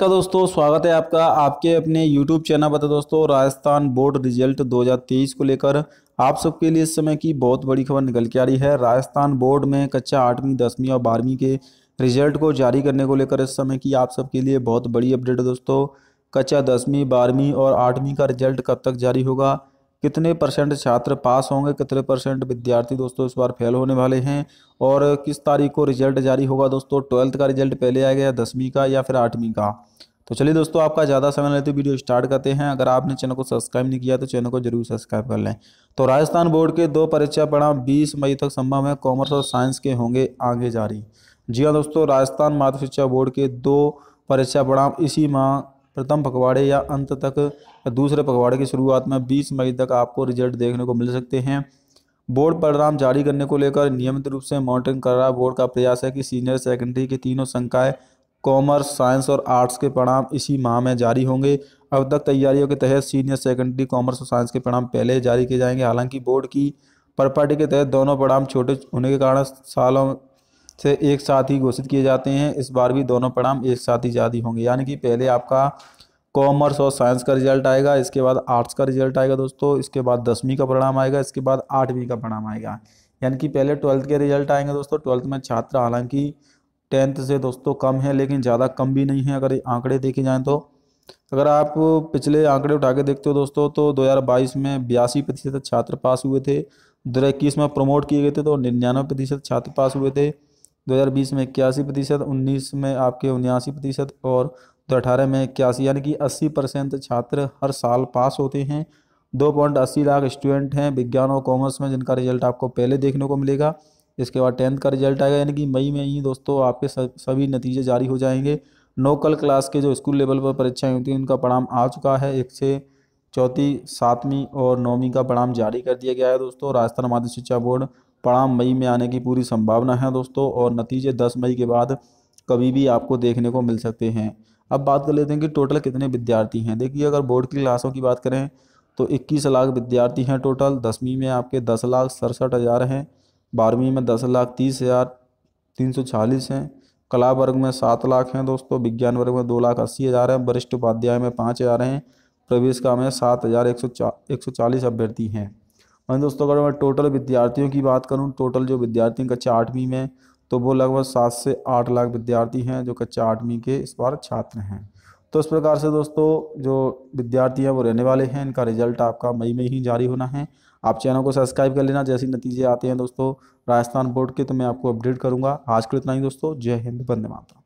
का दोस्तों स्वागत है आपका आपके अपने यूट्यूब चैनल पर तो दोस्तों राजस्थान बोर्ड रिजल्ट 2023 को लेकर आप सबके लिए इस समय की बहुत बड़ी खबर निकल के आ रही है राजस्थान बोर्ड में कक्षा आठवीं दसवीं और बारहवीं के रिजल्ट को जारी करने को लेकर इस समय की आप सबके लिए बहुत बड़ी अपडेट है दोस्तों कक्षा दसवीं बारहवीं और आठवीं का रिजल्ट कब तक जारी होगा कितने परसेंट छात्र पास होंगे कितने परसेंट विद्यार्थी दोस्तों इस बार फेल होने वाले हैं और किस तारीख को रिजल्ट जारी होगा दोस्तों ट्वेल्थ का रिजल्ट पहले आ गया दसवीं का या फिर आठवीं का तो चलिए दोस्तों आपका ज़्यादा समय लेते वीडियो स्टार्ट करते हैं अगर आपने चैनल को सब्सक्राइब नहीं किया तो चैनल को जरूर सब्सक्राइब कर लें तो राजस्थान बोर्ड के दो परीक्षा परिणाम बीस मई तक संभव है कॉमर्स और साइंस के होंगे आगे जारी जी हाँ दोस्तों राजस्थान मातृ शिक्षा बोर्ड के दो परीक्षा परिणाम इसी माह प्रथम पखवाड़े या अंत तक दूसरे पखवाड़े की शुरुआत में बीस मई तक आपको रिजल्ट देखने को मिल सकते हैं बोर्ड परिणाम जारी करने को लेकर नियमित रूप से मॉनिटरिंग कर रहा बोर्ड का प्रयास है कि सीनियर सेकेंडरी के तीनों संकाय कॉमर्स साइंस और आर्ट्स के परिणाम इसी माह में जारी होंगे अब तक तैयारियों के तहत सीनियर सेकेंडरी कॉमर्स और साइंस के परिणाम पहले जारी किए जाएंगे हालांकि बोर्ड की प्रॉपर्टी के तहत दोनों परिणाम छोटे होने के कारण सालों से एक साथ ही घोषित किए जाते हैं इस बार भी दोनों परिणाम एक साथ ही जारी होंगे यानी कि पहले आपका कॉमर्स और साइंस का रिजल्ट आएगा इसके बाद आर्ट्स का रिजल्ट आएगा दोस्तों इसके बाद दसवीं का परिणाम आएगा इसके बाद आठवीं का परिणाम आएगा यानी कि पहले ट्वेल्थ के रिजल्ट आएंगे दोस्तों ट्वेल्थ में छात्र हालांकि टेंथ से दोस्तों कम है लेकिन ज़्यादा कम भी नहीं है अगर आंकड़े देखे जाएँ तो अगर आप पिछले आंकड़े उठा के देखते हो दोस्तों तो दो में बयासी प्रतिशत छात्र पास हुए थे दो में प्रमोट किए गए थे तो निन्यानवे प्रतिशत छात्र पास हुए थे 2020 में इक्यासी प्रतिशत उन्नीस में आपके उन्यासी प्रतिशत और दो अठारह में इक्यासी यानी कि 80 परसेंट छात्र हर साल पास होते हैं दो पॉइंट अस्सी लाख स्टूडेंट हैं विज्ञान और कॉमर्स में जिनका रिजल्ट आपको पहले देखने को मिलेगा इसके बाद टेंथ का रिजल्ट आएगा यानी कि मई में ही दोस्तों आपके सभी नतीजे जारी हो जाएंगे नोकल क्लास के जो स्कूल लेवल पर परीक्षाएं होती हैं उनका परिणाम आ चुका है एक से चौथी सातवीं और नौवीं का परिणाम जारी कर दिया गया है दोस्तों राजस्थान माध्यमिक शिक्षा बोर्ड पड़ाव मई में आने की पूरी संभावना है दोस्तों और नतीजे दस मई के बाद कभी भी आपको देखने को मिल सकते हैं अब बात कर लेते हैं कि टोटल कितने विद्यार्थी हैं देखिए अगर बोर्ड की क्लासों की बात करें तो इक्कीस लाख विद्यार्थी हैं टोटल दसवीं में आपके दस लाख सड़सठ हज़ार हैं बारहवीं में दस लाख तीस हज़ार तीन सौ चालीस हैं कला वर्ग में सात लाख हैं दोस्तों विज्ञान वर्ग में दो लाख अस्सी हज़ार हैं वरिष्ठ उपाध्याय में पाँच हज़ार हैं प्रवेश का में सात हज़ार एक सौ चा एक सौ चालीस अभ्यर्थी हैं वहीं दोस्तों अगर मैं टोटल विद्यार्थियों की बात करूँ टोटल जो विद्यार्थी कक्षा आठवीं में तो वो लगभग सात से आठ लाख विद्यार्थी हैं जो कक्षा आठवीं के इस बार छात्र हैं तो इस प्रकार से दोस्तों जो विद्यार्थी हैं वो रहने वाले हैं इनका रिजल्ट आपका मई में ही जारी होना है आप चैनल को सब्सक्राइब कर लेना जैसे नतीजे आते हैं दोस्तों राजस्थान बोर्ड के तो मैं आपको अपडेट करूँगा आज के लिए इतना ही दोस्तों जय हिंद वंदे मातरम